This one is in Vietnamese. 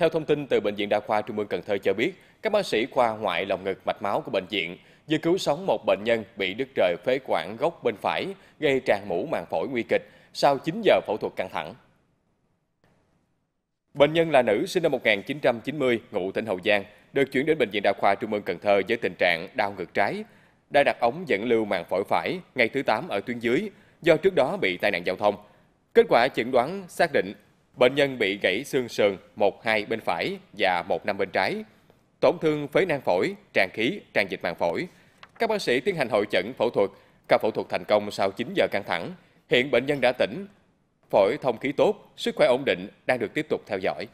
Theo thông tin từ Bệnh viện Đa khoa Trung ương Cần Thơ cho biết, các bác sĩ khoa ngoại lồng ngực mạch máu của bệnh viện vừa cứu sống một bệnh nhân bị đứt rời phế quản gốc bên phải gây tràn mũ màng phổi nguy kịch sau 9 giờ phẫu thuật căng thẳng. Bệnh nhân là nữ sinh năm 1990, ngụ tỉnh Hậu Giang, được chuyển đến Bệnh viện Đa khoa Trung ương Cần Thơ với tình trạng đau ngực trái, đã đặt ống dẫn lưu màng phổi phải ngày thứ 8 ở tuyến dưới do trước đó bị tai nạn giao thông. Kết quả chẩn đoán xác định Bệnh nhân bị gãy xương sườn một hai bên phải và một năm bên trái, tổn thương phế nang phổi, tràn khí, tràn dịch màng phổi. Các bác sĩ tiến hành hội chẩn phẫu thuật, ca phẫu thuật thành công sau 9 giờ căng thẳng. Hiện bệnh nhân đã tỉnh, phổi thông khí tốt, sức khỏe ổn định, đang được tiếp tục theo dõi.